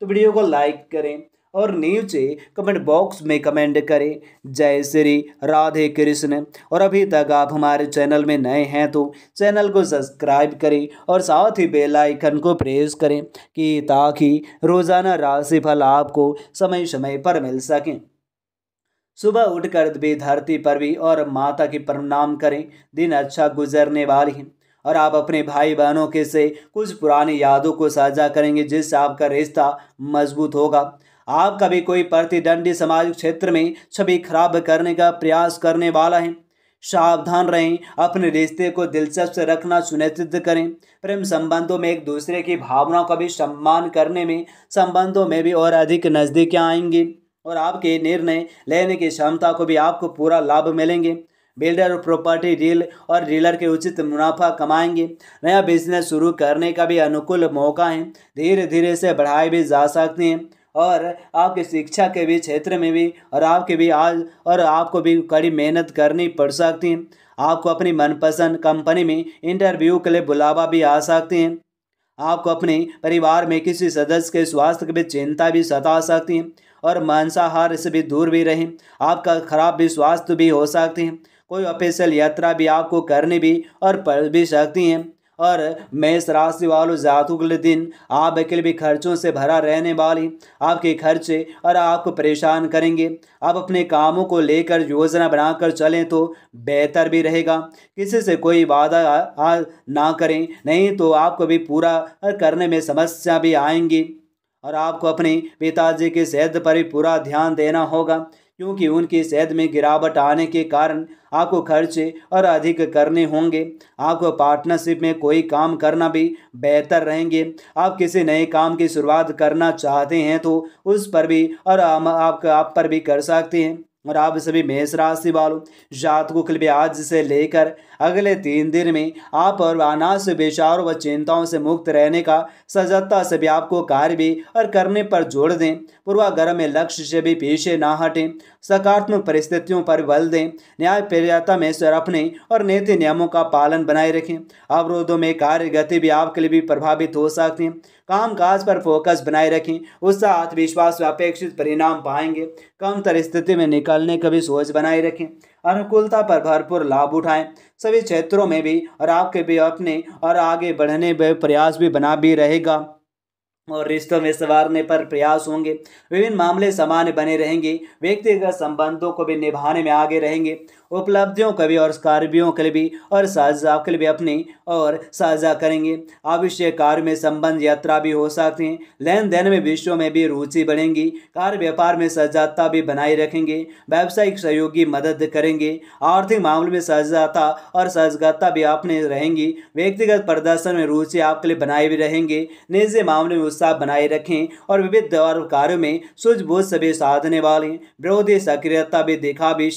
तो वीडियो को लाइक करें और नीचे कमेंट बॉक्स में कमेंट करें जय श्री राधे कृष्ण और अभी तक आप हमारे चैनल में नए हैं तो चैनल को सब्सक्राइब करें और साथ ही बेल आइकन को प्रेस करें कि ताकि रोज़ाना राशिफल आपको समय समय पर मिल सकें सुबह उठकर भी धरती पर भी और माता के प्रणाम करें दिन अच्छा गुजरने वाली है और आप अपने भाई बहनों के से कुछ पुरानी यादों को साझा करेंगे जिससे आपका रिश्ता मजबूत होगा आप कभी कोई प्रतिदंडी सामाजिक क्षेत्र में छवि खराब करने का प्रयास करने वाला है सावधान रहें अपने रिश्ते को दिलचस्प रखना सुनिश्चित करें प्रेम संबंधों में एक दूसरे की भावनाओं का भी सम्मान करने में संबंधों में भी और अधिक नज़दीकियाँ आएंगी और आपके निर्णय लेने की क्षमता को भी आपको पूरा लाभ मिलेंगे बिल्डर और प्रॉपर्टी डील और डीलर के उचित मुनाफा कमाएंगे नया बिजनेस शुरू करने का भी अनुकूल मौका है धीरे धीरे से बढ़ाए भी जा सकते हैं और आपके शिक्षा के भी क्षेत्र में भी और आपके भी आज और आपको भी कड़ी मेहनत करनी पड़ सकती है आपको अपनी मनपसंद कंपनी में इंटरव्यू के लिए बुलावा भी आ सकते हैं आपको अपने परिवार में किसी सदस्य के स्वास्थ्य की भी चिंता भी सता सकती है और मांसाहार से भी दूर भी रहें आपका खराब भी स्वास्थ्य भी हो सकते हैं कोई ऑफिशियल यात्रा भी आपको करनी भी और पड़ भी सकती हैं और मेष राशि वालों जातु के दिन आप अकेले भी खर्चों से भरा रहने वाली आपके खर्चे और आपको परेशान करेंगे आप अपने कामों को लेकर योजना बनाकर चलें तो बेहतर भी रहेगा किसी से कोई वादा ना करें नहीं तो आपको भी पूरा करने में समस्या भी आएंगी और आपको अपने पिताजी की सेहत पर भी पूरा ध्यान देना होगा क्योंकि उनकी सेहत में गिरावट आने के कारण आपको खर्चे और अधिक करने होंगे आपको पार्टनरशिप में कोई काम करना भी बेहतर रहेंगे आप किसी नए काम की शुरुआत करना चाहते हैं तो उस पर भी और आप, आप, आप पर भी कर सकते हैं और आप सभी मेष राशि वालों जात को कल आज से लेकर अगले तीन दिन में आप और अनाज विचारों व चिंताओं से मुक्त रहने का सजगता से भी आपको कार्य भी और करने पर जोड़ दें पूर्वाग्रह में लक्ष्य से भी पीछे ना हटें सकारात्मक परिस्थितियों पर बल दें न्याय प्रियता में स्वर अपने और नीति नियमों का पालन बनाए रखें अवरोधों में कार्य गति भी आपके लिए भी प्रभावित हो सकती है काम काज पर फोकस बनाए रखें उत्साह आत्मविश्वास व अपेक्षित परिणाम पाएंगे कम तर स्थिति में निकलने का भी सोच बनाए रखें अनुकूलता पर भरपूर लाभ उठाएं सभी क्षेत्रों में भी और आपके भी अपने और आगे बढ़ने में प्रयास भी बना भी रहेगा और रिश्तों में संवारने पर प्रयास होंगे विभिन्न मामले सामान्य बने रहेंगे व्यक्तिगत संबंधों को भी निभाने में आगे रहेंगे उपलब्धियों का भी और कार्यों के लिए भी और साझा के लिए भी अपने और साझा करेंगे आवश्यक कार्य में संबंध यात्रा भी हो सकते हैं लेन देन में विषयों में भी रुचि बढ़ेंगी कार्य व्यापार में सजाता भी बनाए रखेंगे व्यावसायिक सहयोगी मदद करेंगे आर्थिक मामले में सजाता और सजगता भी अपने रहेंगी व्यक्तिगत प्रदर्शन में रुचि आपके लिए बनाए भी रहेंगे निजी मामले में उत्साह बनाए रखें और विविध कार्यों में सूझबूझ सभी साधने वाले विरोधी सक्रियता भी दिखा भी